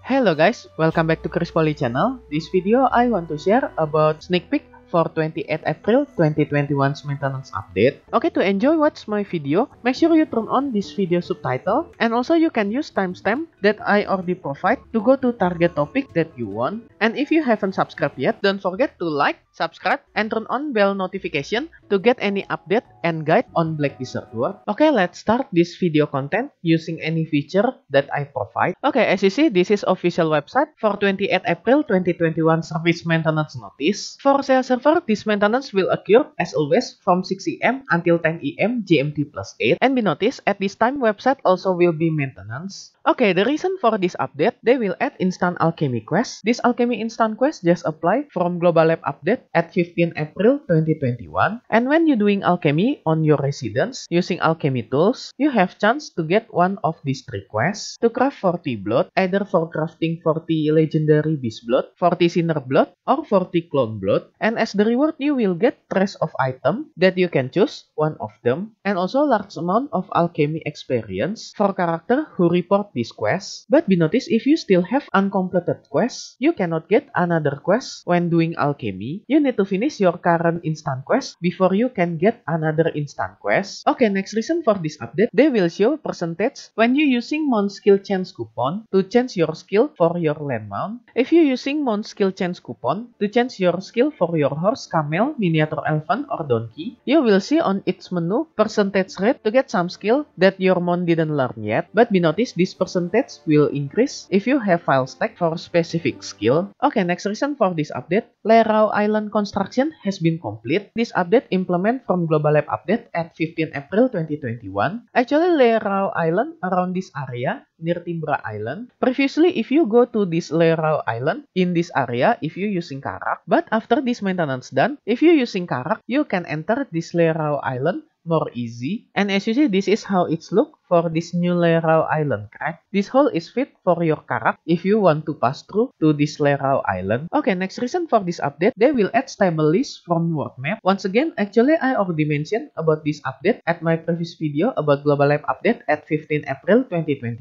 Hello guys, welcome back to Chris Poly channel. This video I want to share about sneak peek for 28 April 2021's maintenance update. Okay, to enjoy watch my video, make sure you turn on this video subtitle and also you can use timestamp that I already provide to go to target topic that you want. And if you haven't subscribed yet, don't forget to like, subscribe, and turn on bell notification to get any update and guide on Black Desert Tour. Okay, let's start this video content using any feature that I provide. Okay, as you see, this is official website for 28 April 2021 service maintenance notice. For sale server, this maintenance will occur as always from 6 a.m. until 10 a.m. GMT plus 8. And be noticed, at this time, website also will be maintenance. Okay, the reason for this update, they will add Instant Alchemy Quest. This Alchemy Instant Quest just apply from Global Lab update at 15 April 2021. And when you're doing alchemy on your residence using alchemy tools, you have chance to get one of these three quests to craft 40 blood, either for crafting 40 legendary beast blood, 40 sinner blood, or 40 clone blood. And as the reward, you will get trace of item that you can choose one of them, and also large amount of alchemy experience for character who report this quest, but be noticed if you still have uncompleted quests, you cannot get another quest when doing alchemy. You need to finish your current instant quest before you can get another instant quest. Okay, next reason for this update, they will show percentage when you using mount skill chance coupon to change your skill for your land mount. If you using mount skill chance coupon to change your skill for your horse, camel, miniature elephant, or donkey, you will see on its menu percentage rate to get some skill that your mount didn't learn yet, but be noticed this percentage will increase if you have file stack for specific skill. Okay, next reason for this update, Lerau Island construction has been complete. This update implement from Global Lab update at 15 April 2021. Actually, Lerau Island around this area near Timbra Island. Previously, if you go to this Lerau Island in this area, if you using Karak, but after this maintenance done, if you using Karak, you can enter this Lerau Island more easy. And as you see, this is how it's look for this new Lerau Island crack. This hole is fit for your karak if you want to pass through to this Lerau Island. Okay, next reason for this update, they will add stable list from world map. Once again, actually I already mentioned about this update at my previous video about Global Lab update at 15 April 2021.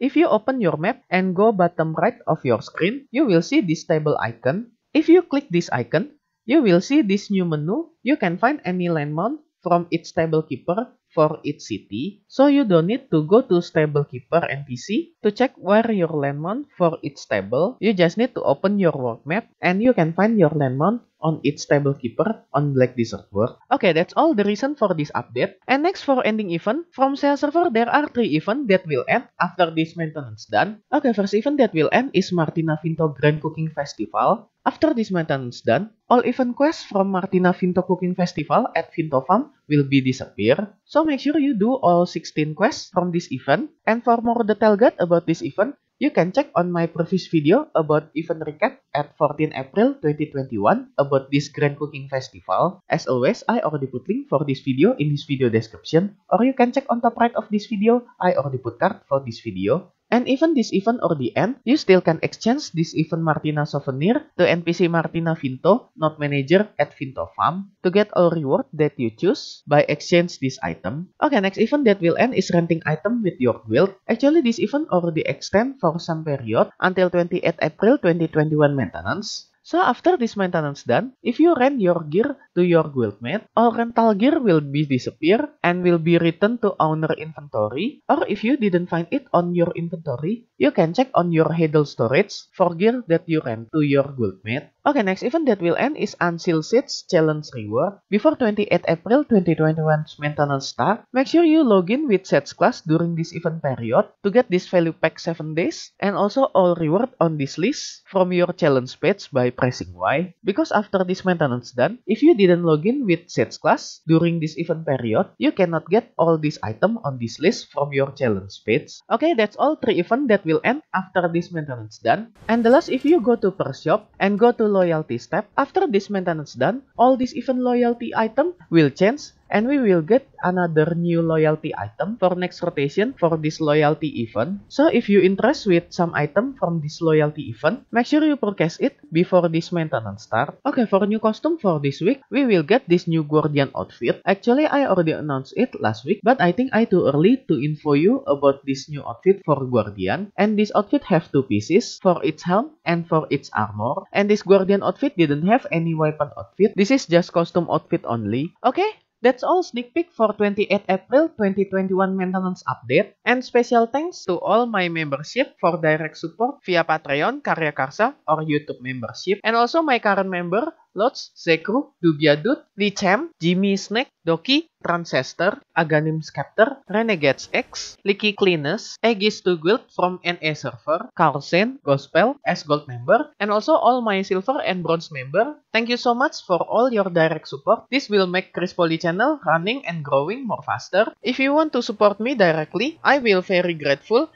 If you open your map and go bottom right of your screen, you will see this table icon. If you click this icon, you will see this new menu. You can find any landmark from its stablekeeper for its city, so you don't need to go to stablekeeper NPC to check where your landmount for its stable. You just need to open your work map and you can find your landmount on its keeper, on Black Desert World. Okay, that's all the reason for this update. And next for ending event, from Cell Server there are three event that will end after this maintenance done. Okay, first event that will end is Martina Vinto Grand Cooking Festival. After this maintenance done, all event quests from Martina Vinto Cooking Festival at Vinto Farm will be disappear. So make sure you do all 16 quests from this event. And for more detail guide about this event, You can check on my previous video about event recap at 14 April 2021 about this Grand Cooking Festival. As always, I already put link for this video in this video description or you can check on top right of this video, I already put card for this video. And even this event or the end, you still can exchange this event Martina souvenir to NPC Martina Vinto, not manager at Vinto Farm, to get all reward that you choose by exchange this item. Okay, next event that will end is renting item with your guild. Actually, this event already extend for some period until 28 April 2021 maintenance. So after this maintenance done, if you rent your gear to your guildmate, all rental gear will be disappear and will be returned to owner inventory, or if you didn't find it on your inventory, you can check on your Hadal storage for gear that you rent to your guildmate. Okay, next event that will end is Unseal Seeds Challenge Reward. Before 28 April 2021's maintenance start, make sure you log in with Sets class during this event period to get this value pack 7 days and also all reward on this list from your challenge page by pressing. Why? Because after this maintenance done, if you didn't login with sets class during this event period, you cannot get all these item on this list from your challenge page. Okay, that's all three event that will end after this maintenance done. And the last, if you go to per shop and go to loyalty step, after this maintenance done, all this event loyalty item will change and we will get another new loyalty item for next rotation for this loyalty event. So if you interest with some item from this loyalty event, make sure you purchase it before this maintenance start. Okay, for new costume for this week, we will get this new guardian outfit. Actually, I already announced it last week, but I think I too early to info you about this new outfit for guardian. And this outfit have two pieces for its helm and for its armor. And this guardian outfit didn't have any weapon outfit. This is just costume outfit only. Okay, That's all sneak peek for 28 April 2021 maintenance update, and special thanks to all my membership for direct support via Patreon, Karya Karsa, or YouTube membership, and also my current member, Lotz, Zekru, Dubiadut, Lichem, Jimmy Snake, Doki, Transcester, Aganim Scepter, Renegades X, Licky Cleaners, Aegis to Guild from NA Server, Carlsen, Gospel, S Gold member, and also all my Silver and Bronze member. Thank you so much for all your direct support. This will make Chris Poly channel running and growing more faster. If you want to support me directly, I will very grateful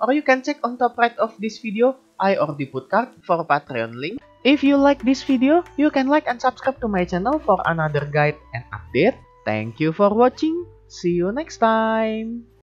or you can check on top right of this video, I already put card for Patreon link. If you like this video, you can like and subscribe to my channel for another guide and update. Thank you for watching. See you next time.